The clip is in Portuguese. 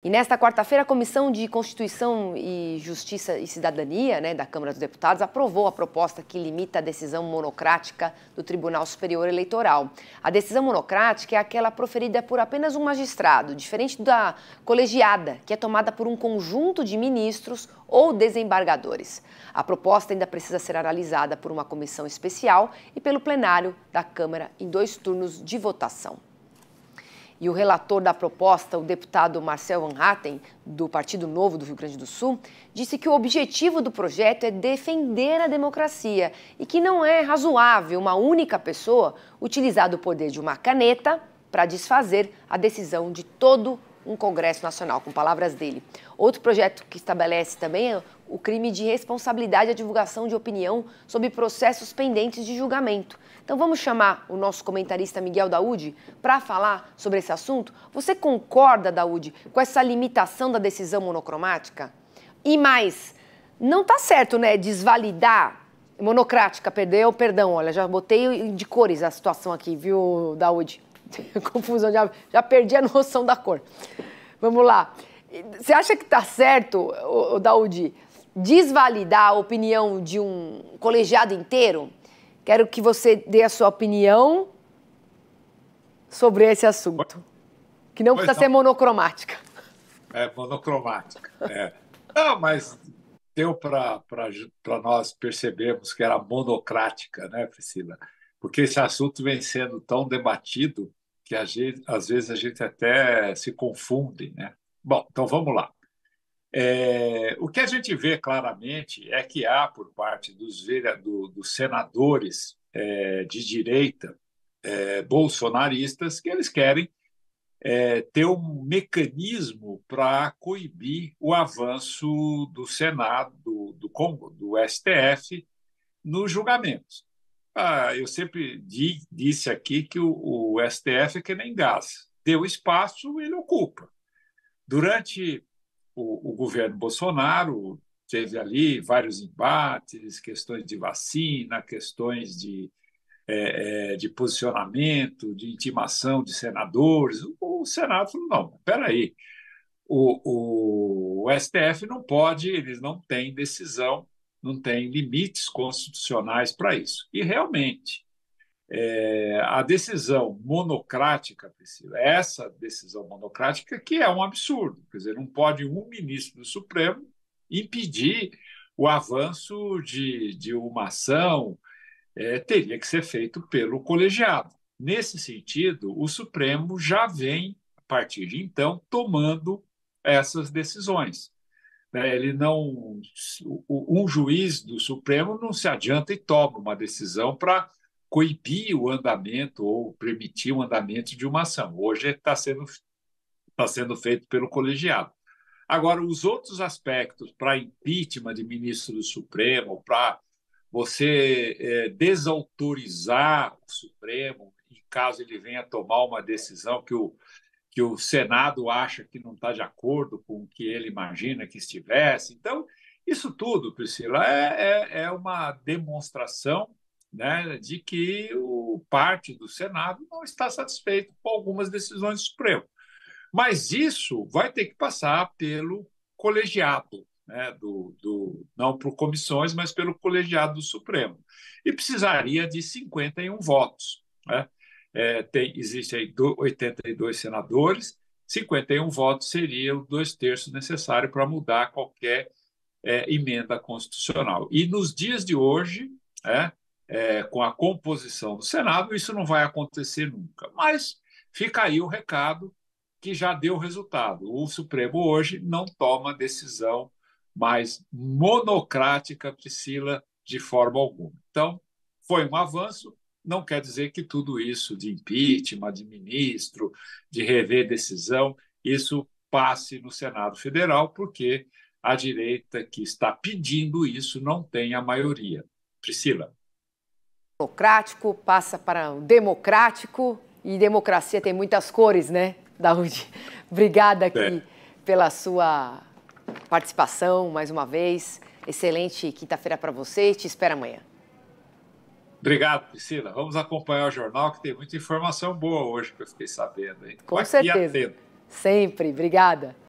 E nesta quarta-feira, a Comissão de Constituição e Justiça e Cidadania né, da Câmara dos Deputados aprovou a proposta que limita a decisão monocrática do Tribunal Superior Eleitoral. A decisão monocrática é aquela proferida por apenas um magistrado, diferente da colegiada, que é tomada por um conjunto de ministros ou desembargadores. A proposta ainda precisa ser analisada por uma comissão especial e pelo plenário da Câmara em dois turnos de votação e o relator da proposta, o deputado Marcel Van Hatten, do Partido Novo do Rio Grande do Sul, disse que o objetivo do projeto é defender a democracia e que não é razoável uma única pessoa utilizar o poder de uma caneta para desfazer a decisão de todo o um Congresso Nacional, com palavras dele. Outro projeto que estabelece também é o crime de responsabilidade à divulgação de opinião sobre processos pendentes de julgamento. Então vamos chamar o nosso comentarista Miguel Daúde para falar sobre esse assunto. Você concorda, Daúde, com essa limitação da decisão monocromática? E mais, não está certo, né, desvalidar monocrática, perdeu, perdão, olha, já botei de cores a situação aqui, viu, Daúde? Confusão, já, já perdi a noção da cor. Vamos lá. Você acha que está certo, Daudi, desvalidar a opinião de um colegiado inteiro? Quero que você dê a sua opinião sobre esse assunto, que não pois precisa não. ser monocromática. É, monocromática. É. Não, mas deu para nós percebermos que era monocrática, né, Priscila? Porque esse assunto vem sendo tão debatido que gente, às vezes a gente até se confunde. Né? Bom, então vamos lá. É, o que a gente vê claramente é que há, por parte dos, do, dos senadores é, de direita é, bolsonaristas, que eles querem é, ter um mecanismo para coibir o avanço do Senado, do, do, Congo, do STF, nos julgamentos. Ah, eu sempre di, disse aqui que o, o STF é que nem gás. Deu espaço, ele ocupa. Durante o, o governo Bolsonaro, teve ali vários embates, questões de vacina, questões de, é, é de posicionamento, de intimação de senadores. O, Senado falou: não, peraí, o, o, o STF não pode, eles não têm decisão não tem limites constitucionais para isso. E realmente, é, a decisão monocrática, Priscila, essa decisão monocrática que é um absurdo, quer dizer, não pode um ministro do Supremo impedir o avanço de, de uma ação, é, teria que ser feito pelo colegiado. Nesse sentido, o Supremo já vem, a partir de então, tomando essas decisões. Né, ele não, um juiz do Supremo não se adianta e toma uma decisão para coibir o andamento ou permitir o andamento de uma ação. Hoje está sendo, está sendo feito pelo colegiado. Agora, os outros aspectos para impeachment de ministro do Supremo, para você é, desautorizar o Supremo, em caso ele venha tomar uma decisão que o que o Senado acha que não está de acordo com o que ele imagina que estivesse. Então, isso tudo, Priscila, é, é, é uma demonstração né, de que o parte do Senado não está satisfeito com algumas decisões do Supremo. Mas isso vai ter que passar pelo colegiado, né, do, do, não por comissões, mas pelo colegiado do Supremo. E precisaria de 51 votos. Né? é, tem, existe aí 82 senadores, 51 votos seria os dois terços necessários para mudar qualquer é, emenda constitucional. E nos dias de hoje, é, é, com a composição do Senado, isso não vai acontecer nunca. Mas fica aí o recado que já deu resultado. O Supremo hoje não toma decisão mais monocrática, Priscila, de forma alguma. Então, foi um avanço, não quer dizer que tudo isso de impeachment, de ministro, de rever decisão, isso passe no Senado Federal, porque a direita que está pedindo isso não tem a maioria. Priscila. Democrático passa para o democrático e democracia tem muitas cores, né, Daúde? Obrigada aqui é. pela sua participação mais uma vez. Excelente quinta-feira para você e te espero amanhã. Obrigado, Priscila. Vamos acompanhar o jornal, que tem muita informação boa hoje que eu fiquei sabendo. Hein? Com Aqui certeza. Sempre. Obrigada.